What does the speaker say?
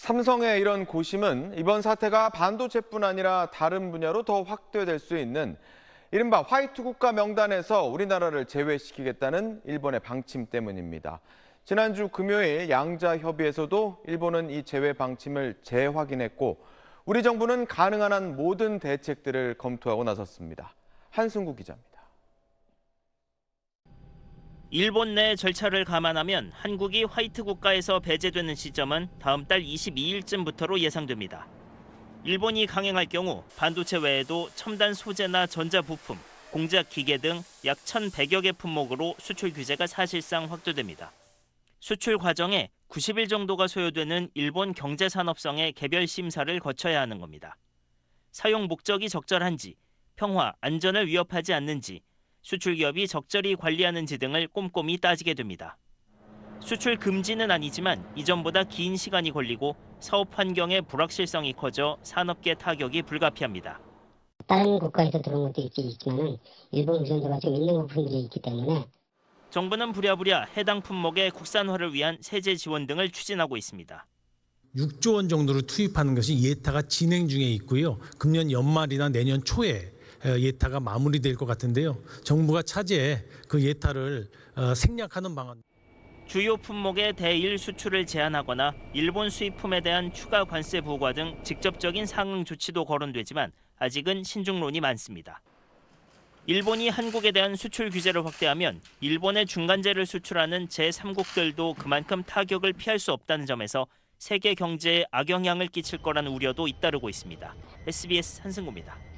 삼성의 이런 고심은 이번 사태가 반도체뿐 아니라 다른 분야로 더 확대될 수 있는 이른바 화이트 국가 명단에서 우리나라를 제외시키겠다는 일본의 방침 때문입니다. 지난주 금요일 양자 협의에서도 일본은 이 제외 방침을 재확인했고 우리 정부는 가능한 한 모든 대책들을 검토하고 나섰습니다. 한승구 기자입니다. 일본 내 절차를 감안하면 한국이 화이트 국가에서 배제되는 시점은 다음 달 22일쯤부터로 예상됩니다. 일본이 강행할 경우 반도체 외에도 첨단 소재나 전자부품, 공작 기계 등 약 1,100여 개 품목으로 수출 규제가 사실상 확대됩니다. 수출 과정에 90일 정도가 소요되는 일본 경제산업성의 개별 심사를 거쳐야 하는 겁니다. 사용 목적이 적절한지, 평화, 안전을 위협하지 않는지, 수출 기업이 적절히 관리하는지 등을 꼼꼼히 따지게 됩니다. 수출 금지는 아니지만 이전보다 긴 시간이 걸리고 사업 환경의 불확실성이 커져 산업계 타격이 불가피합니다. 다른 국가에서 들어온 것도 있지만 일본 유전자가 지 있는 부품이 있기 때문에 정부는 부랴부랴 해당 품목의 국산화를 위한 세제 지원 등을 추진하고 있습니다. 6조 원 정도를 투입하는 것이 예타가 진행 중에 있고요. 금년 연말이나 내년 초에 예타가 마무리될 것 같은데요. 정부가 차제해 그 예타를 어, 생략하는 방안. 주요 품목의 대일 수출을 제한하거나 일본 수입품에 대한 추가 관세 부과 등 직접적인 상응 조치도 거론되지만 아직은 신중론이 많습니다. 일본이 한국에 대한 수출 규제를 확대하면 일본의 중간재를 수출하는 제3국들도 그만큼 타격을 피할 수 없다는 점에서 세계 경제에 악영향을 끼칠 거란 우려도 잇따르고 있습니다. SBS 한승구입니다.